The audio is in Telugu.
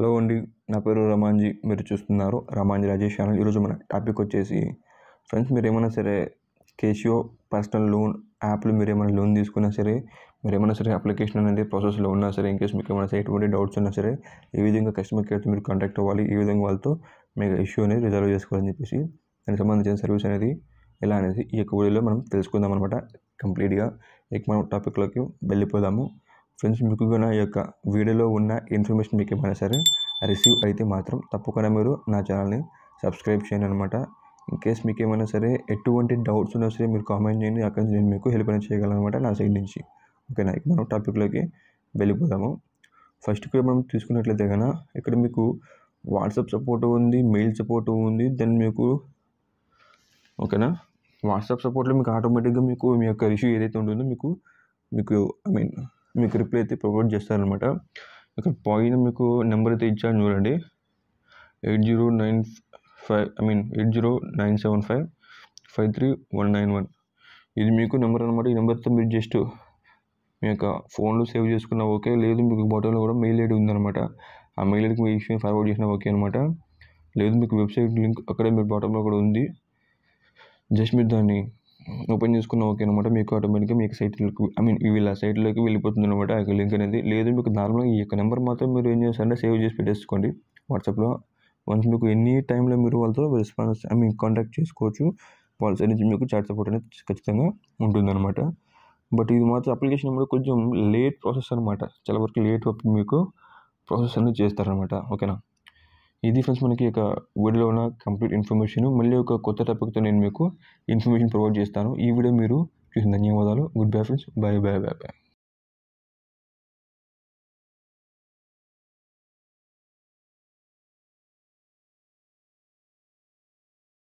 హలో అండి నా పేరు రమాంజీ మీరు చూస్తున్నారు రమాంజీ రాజేష్ ఛానల్ ఈరోజు మన టాపిక్ వచ్చేసి ఫ్రెండ్స్ మీరు ఏమైనా సరే కేషియో పర్సనల్ లోన్ యాప్లు మీరు ఏమైనా లోన్ తీసుకున్నా సరే మీరు ఏమైనా సరే అప్లికేషన్ అనేది ప్రాసెస్లో ఉన్నా సరే ఇన్ మీకు ఏమైనా సరే ఎటువంటి డౌట్స్ ఉన్నా సరే ఏ విధంగా కస్టమర్ కేర్తో మీరు కాంటాక్ట్ అవ్వాలి ఈ విధంగా వాళ్ళతో మీకు ఇష్యూ అనేది రిజర్వ్ చేసుకోవాలని చెప్పేసి దానికి సంబంధించిన సర్వీస్ అనేది ఎలా అనేది ఈ యొక్క వీడియోలో మనం తెలుసుకుందాం అనమాట కంప్లీట్గా ఇక మనం టాపిక్లోకి వెళ్ళిపోదాము ఫ్రెండ్స్ మీకు కూడా యొక్క వీడియోలో ఉన్న ఇన్ఫర్మేషన్ మీకు ఏమైనా సరే రిసీవ్ అయితే మాత్రం తప్పకుండా మీరు నా ఛానల్ని సబ్స్క్రైబ్ చేయండి అనమాట ఇన్ కేస్ మీకు ఏమైనా సరే ఎటువంటి డౌట్స్ ఉన్నా సరే మీరు కామెంట్ చేయండి అక్కడ నుంచి నేను మీకు హెల్ప్ అనేది అనమాట నా సైడ్ నుంచి ఓకేనా మనం టాపిక్లోకి వెళ్ళిపోదాము ఫస్ట్ ఇక్కడ మనం తీసుకున్నట్లయితే కనుక ఇక్కడ మీకు వాట్సాప్ సపోర్ట్ ఉంది మెయిల్ సపోర్ట్ ఉంది దెన్ మీకు ఓకేనా వాట్సాప్ సపోర్ట్లో మీకు ఆటోమేటిక్గా మీకు మీ యొక్క ఇష్యూ ఏదైతే ఉంటుందో మీకు మీకు ఐ మీన్ మీకు రిప్లై అయితే ప్రొవైడ్ చేస్తారనమాట ఇక్కడ పోయిన మీకు నెంబర్ అయితే ఇచ్చాను చూడండి eight zero nine five I mean eight zero nine seven five five three one nine one ఇది మీకు నెంబర్ అనమాట ఈ నెంబర్తో మీరు జస్ట్ మీ యొక్క ఫోన్లో సేవ్ చేసుకున్నా ఓకే లేదు మీకు బాటంలో కూడా మెయిల్ ఐడి ఉందన్నమాట ఆ మెయిల్ ఐడికి మీ విషయం ఫార్వర్డ్ చేసినా ఓకే అనమాట లేదు మీకు వెబ్సైట్ లింక్ అక్కడే మీరు బాటంలో కూడా ఉంది జస్ట్ మీరు దాన్ని ఓపెన్ చేసుకున్న ఓకే అనమాట మీకు ఆటోమేటిక్గా మీకు సైట్లోకి ఐ మీన్ వీళ్ళ సైట్లోకి వెళ్ళిపోతుంది అనమాట ఆ యొక్క లింక్ అనేది లేదు మీకు నార్మల్గా ఈ యొక్క నెంబర్ మాత్రం మీరు ఏం చేస్తారంటే సేవ్ చేసి పెట్టేసుకోండి వాట్సాప్లో వన్స్ మీకు ఎనీ టైంలో మీరు వాళ్ళతో రెస్పాన్స్ ఐ మీన్ కాంటాక్ట్ చేసుకోవచ్చు వాళ్ళ సైడ్ నుంచి మీకు చాట్ సపోర్ట్ అనేది ఖచ్చితంగా అనమాట బట్ ఇది మాత్రం అప్లికేషన్ కూడా కొంచెం లేట్ ప్రాసెస్ అనమాట చాలా వరకు లేట్ మీకు ప్రాసెస్ అనేది చేస్తారనమాట ఓకేనా ఇది ఫ్రెండ్స్ మనకి ఒక వీడియోలో ఉన్న కంప్లీట్ ఇన్ఫర్మేషన్ మళ్ళీ ఒక కొత్త టాపిక్తో నేను మీకు ఇన్ఫర్మేషన్ ప్రొవైడ్ చేస్తాను ఈ వీడియో మీరు చూసిన ధన్యవాదాలు good bye friends bye bye bye bye